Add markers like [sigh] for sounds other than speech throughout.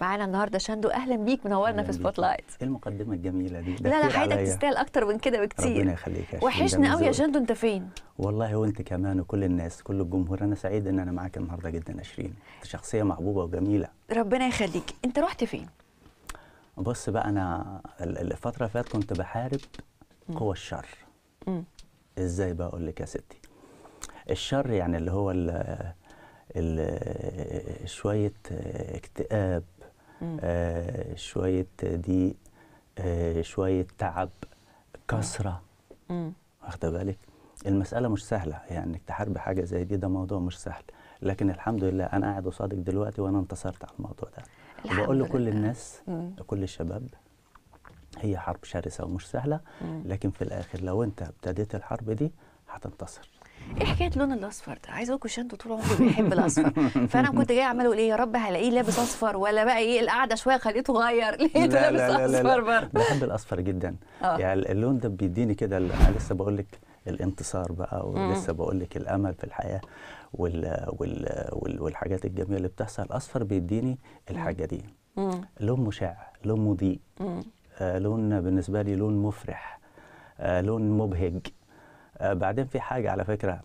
معانا النهارده شاندو اهلا بيك منورنا في سبوت لايت ايه المقدمه الجميله دي لا لا حياتك تستاهل اكتر من كده بكتير ربنا يخليك وحشنا قوي يا شاندو انت فين والله وانت كمان وكل الناس كل الجمهور انا سعيد ان انا معاك النهارده جدا شيرين انت شخصيه محبوبه وجميله ربنا يخليك انت رحت فين بص بقى انا الفتره اللي فاتت كنت بحارب قوى الشر م. ازاي بقى اقول لك يا ستي الشر يعني اللي هو ال شويه اكتئاب آه شويه ضيق آه شويه تعب كسره واخده بالك المساله مش سهله يعني انك تحارب حاجه زي دي ده موضوع مش سهل لكن الحمد لله انا قاعد قصادك دلوقتي وانا انتصرت على الموضوع ده وبقول لكل الناس مم. لكل الشباب هي حرب شرسه ومش سهله مم. لكن في الاخر لو انت ابتديت الحرب دي هتنتصر ايه حكايه اللون الاصفر ده عايز اقول انتوا طول عمره بيحب الاصفر [laughs] فانا كنت جاي اعمله ايه يا رب هلاقيه لابس اصفر ولا بقى ايه القعده شويه خليته غير [laughs] لقيته لا لابس لا لا اصفر برضه بحب الاصفر جدا أوه. يعني اللون ده بيديني كده انا لسه بقول لك الانتصار بقى ولسه بقول لك الامل في الحياه وال وال وال والحاجات الجميله اللي بتحصل الاصفر بيديني الحاجه دي لون مشع لون مضيء آه لون بالنسبه لي لون مفرح آه لون مبهج آه، بعدين في حاجه على فكره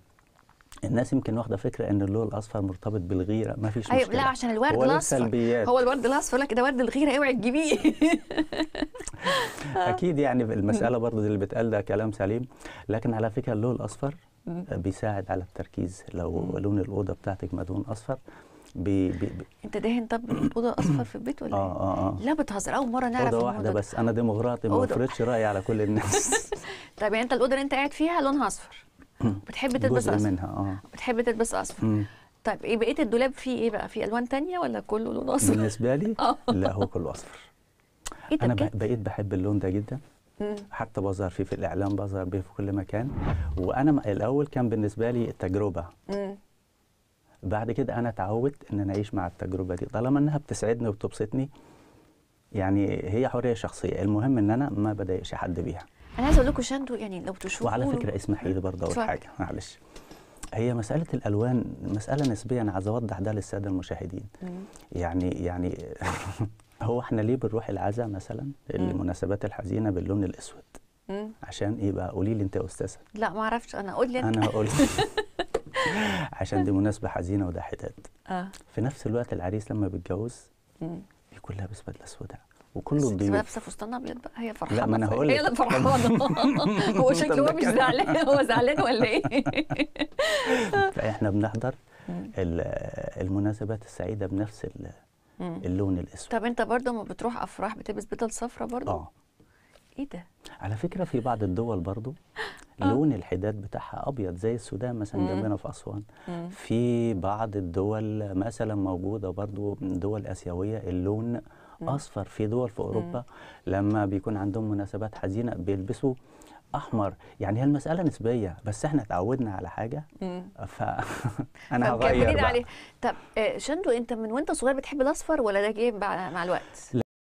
الناس يمكن واخده فكره ان اللون الاصفر مرتبط بالغيره ما فيش أيوة مشكله لا عشان الورد الاصفر هو الورد الاصفر لك ده ورد الغيره اوعي تجيبيه [laughs] اكيد يعني المساله [laughs] برضه اللي بتقال ده كلام سليم لكن على فكره اللون الاصفر بيساعد على التركيز لو لون الاوضه بتاعتك مدهون اصفر بي بي بي انت دهن طب اوضه اصفر في البيت ولا اه إيه؟ اه, آه. لا بتهزر اول مره نعرف اوضه واحده بس انا ديمقراطي ما بفرضش رايي على كل الناس [laughs] طب يعني انت الاوضه اللي انت قاعد فيها لونها اصفر [clears throat] بتحب تلبس اصفر منها اه بتحب تلبس اصفر طيب ايه بقيه الدولاب فيه ايه بقى؟ فيه الوان تانية ولا كله لون اصفر؟ بالنسبه لي [laughs] آه. لا هو كله اصفر إيه انا بقيت بحب اللون ده جدا حتى بظهر فيه في الاعلام بظهر بيه في كل مكان وانا الاول كان بالنسبه لي تجربه بعد كده انا اتعودت ان انا اعيش مع التجربه دي طالما انها بتسعدني وبتبسطني يعني هي حريه شخصيه المهم ان انا ما بضايقش حد بيها انا عايز اقول لكم شاندو يعني لو تشوفوا وعلى فكره اسمحي لي برضه اقول حاجه معلش هي مسألة الألوان مسألة نسبية أنا عايز أوضح ده للسادة المشاهدين مم. يعني يعني [laughs] هو احنا ليه بنروح العزاء مثلا المناسبات الحزينة باللون الأسود مم. عشان ايه بقى قولي لي انت يا استاذه لا ما اعرفش انا قول لي انا هقول [laughs] [laughs] عشان دي مناسبه حزينه وده حداد آه. في نفس الوقت العريس لما بيتجوز بيكون لابس بدله سوداء وكله الضيوف لابسه فستان ابيض بقى هي فرحانه لا ما انا هقول لك هي اللي فرحانه [laughs] [laughs] هو شكله هو مش زعلان هو زعلان ولا ايه؟ فاحنا بنحضر المناسبات السعيده بنفس اللون الاسود طب انت برضه لما بتروح افراح بتلبس بدل صفرا برضه؟ اه ايه ده؟ على فكره في بعض الدول برضه آه. لون الحداد بتاعها ابيض زي السودان مثلا جنبنا في اسوان في بعض الدول مثلا موجوده برضو دول اسيويه اللون مم. اصفر في دول في اوروبا مم. لما بيكون عندهم مناسبات حزينه بيلبسوا احمر يعني هي المساله نسبيه بس احنا اتعودنا على حاجه ف [laughs] انا هغير بقى. عليه طب آه، شندو انت من وانت صغير بتحب الاصفر ولا ده جه مع الوقت لا